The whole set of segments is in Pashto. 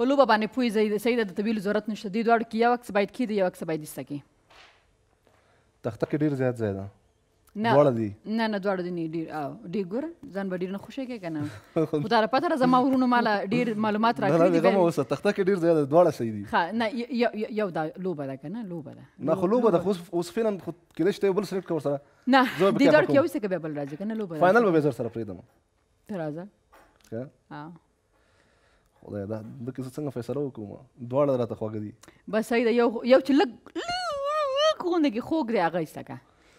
په لوبه باندې پوهېږئ صحیح ده د طبیعي ضرورت نشته دې دواړو کې یو عکس باید کېږي یو عکس باید ایسته کې تخته کې ډېر زیات ځای ده نه دواړه دي نه نه دواړه دي نه ډېر ډېر ګوره ځان به ډېر نه خوشی کې که نه خو تا پته ده زما ورونو ماله ډېر معلومات راکړي دي اوسه تخته کې ډېر زیاده دواړه صحیح دي نه یو دا لوبه ده که نه لوبه ده نه خو لوبه ده خو اوس فعلا خو کېدای شي ته یو بل سلیکټ کړه ورسره نه دې دواړو کې یو څه کې بیا بل راځي که نه لوبه ده فاینل به بیا زر سره پرېږدم ته راځه ښه خدای دا د کیسه څنګه فیصله وکړم دواړه راته خواږه دي بس صحیح ده یو یو چې لږ غونډه کې خوږ دی هغه ایستګه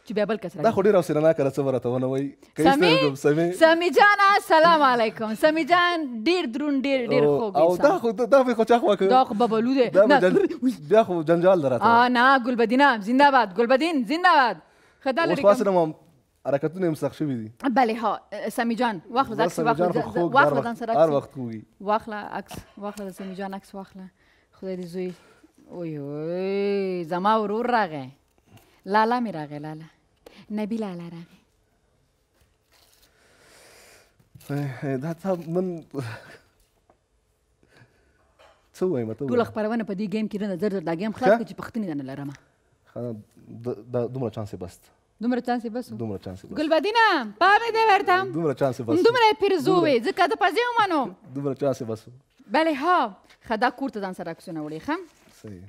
چې بیا بل کس دا خو ډېر اوسرنا کړه څه ورته ونه وای سمي سمي سمي جان السلام علیکم سمي جان ډېر درون ډېر ډېر خوږ او دا خو دا به خو چا خو دا خو ببلو دی بیا خو جنجال درته نه ګلبدینه زنده باد ګلبدین زنده باد خدای لري اوس واسره حرکتونه هم سخت شوي دي بله ها سمی جان واخله عکس واخله واخله ځان سره هر وخت کوږي واخله عکس واخله د سمی جان عکس واخله خدای دې زوی اوی اوی زما ورور راغی لالا مې راغی لالا نبی لالا راغی دا تا من څه وایم ته ټول خبرونه په دې گیم کې نه زر زر دا گیم خلاص کړي چې پښتني نه لرمه دا دومره چانس بست دومره چانس بس دومره چانس بس ګلبدینه پامې دې ورته دومره چانس بس دومره پیرزوې ځکه د پځې ومنو دومره چانس بس بله ها خدا کور ته ځان سره عکسونه وړي خم صحیح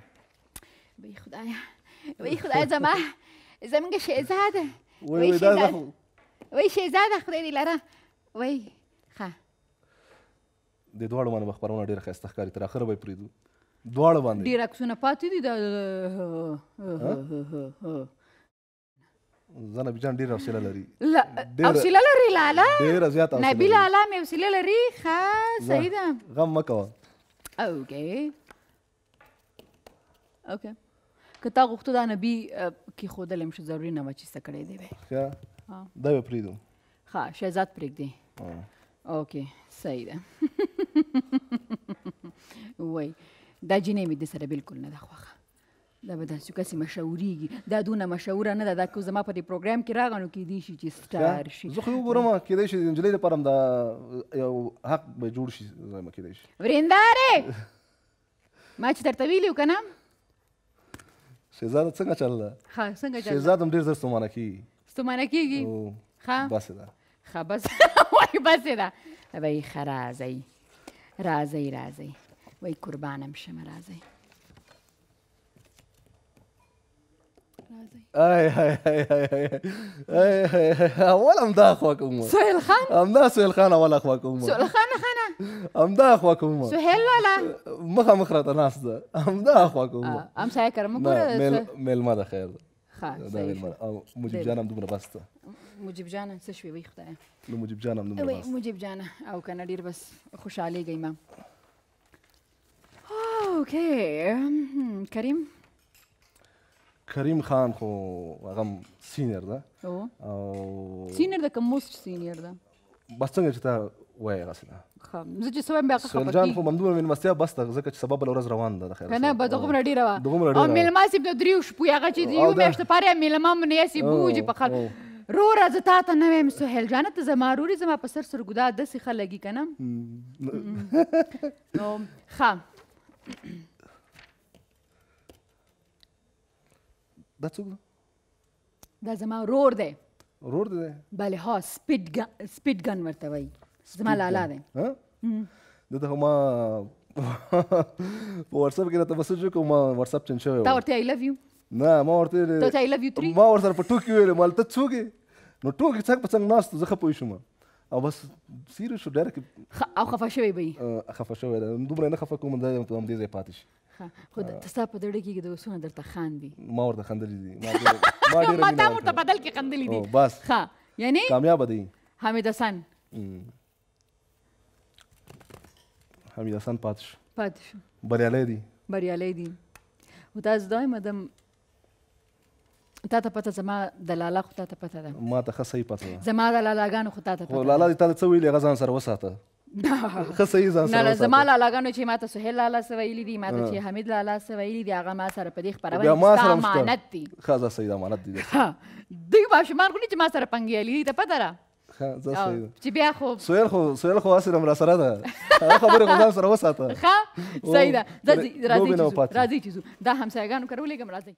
وی خدایا وی خدایا زما زمونږ شهزاده وی شهزاده وی شهزاده خدای دې لره وی ښه د دواړو باندې خبرونه ډیره ښایسته ښکاري تر اخره به پریدو دواړه باندې ډیر عکسونه پاتې دي د زنه بيجان ډیر حوصله لري لا حوصله لري لاله ډیر زیات حوصله نبی لاله مې حوصله لري ښه صحیح ده غم مه کوه اوکې اوکې که تا غوښتو دا نبی کې خودل هم شو ضروري نه و چې څه کړی دی ښه دا به پریدو ښه شهزاد پرېږدي اوکې صحیح ده وای دا جینۍ مې د سره بالکل نه ده خوښه دا به داسې کسې مشهورېږي دا دونه مشهوره نه ده دا که زما په دې پروګرام کې راغی نو کیدای شي چې سټار شي زه خو یې وګورم کیدای شي د نجلۍ لپاره هم دا یو حق به جوړ شي زما کیدای شي ورېندارې ما چې درته ویلي که نه شهزاده څنګه چل ده ښه څنګه چل شهزاده هم ډېر زر ستومانه کېږي ستومانه کېږي ښه بسې ده ښه بس وایي بسې ده وایي ښه راځئ راځئ راځئ وایي قربانم شمه راځئ راځي آی آی آی آی آی اول همدا خوا کوم سهیل خان همدا سهیل خان اول خوا کوم سهیل خان خانه همدا خوا کوم سهیل لالا مخه مخ راته ناس ده همدا خوا کوم ام سهیل کرم کور میلمه ده خیر ده میلمه او مجيب جانم دومره بس ده مجيب جانه څه شوي وي خدای نو مجيب جانم دومره بس مجيب جانه او کنه ډیر بس خوشحالي گئی ما اوکی کریم کریم خان خو هغه سینیر ده او سینیر ده که موست سینیر ده بس څنګه چې ته وایې هغسې ده زه چې څه وایم بیا خبر جان خو ممنون مېلمستیا بس ده ځکه چې سبا بله ورځ روان ده د خیر نه به دغومره ډېره وه دغومره ډېره او مېلمه صاحب د دریو شپو هغه چې یو میاشت پاره مېلمه مو نیسي بوجي په خلکو روره زه تا ته نه ویم سهیل جانه ته زما رورې زما په سر سرګودا داسې ښه لګي که نه نو ښه دا څوک ده دا زما رور دی رور دی بله ها سپیډ ګن سپیډ ګن ورته وایي زما لالا دی دته ما په واتس اپ کې راته مسج وکړ ما واتس اپ چنشو تا ورته آی لو یو نه ما ورته ته آی لو یو 3 ما ورته په ټوکی ویل مال ته څوک نو ټوکی څنګه په څنګه ناست زه خپوی شوم او بس سیریس شو ډایرک او خفه شوی به خفه شوی دومره نه خفه کوم دا په همدې ځای پاتې شي خو تاسو په دړه کې د اوسونه درته خان دي ما ورته خندلې دي ما ډېر ما ډېر ما تا ورته بدل کې خندلې دي بس ها یعنی کامیاب دي حمید حسن حمید حسن پاتش پاتش بریالي دي بریالي دي او تاسو دایم دم تا ته پته زما د لالا خو تا ته پته ده ما ته ښه صحیح پته ده زما د لالاګانو خو تا ته پته ده خو لالا دې تا ته څه ویلي هغه ځان سره وساته خصه ځان سره نه زما لالاګانو چې ماته سهیل لالا سره ویلي دي ماته چې حمید لالا سره ویلي دي هغه ما سره په دې خبرونه ستا امانت دي ښه زه صحیح امانت دي دوی ماشومان خو نه چې ما سره پنګې لري ته پته ده چې بیا خو سویل خو سویل خو اسره مر سره ده هغه خبره خو ځان سره وساته ښه صحیح ده راځي چې راځي چې دا همسایګانو کولې کوم راځي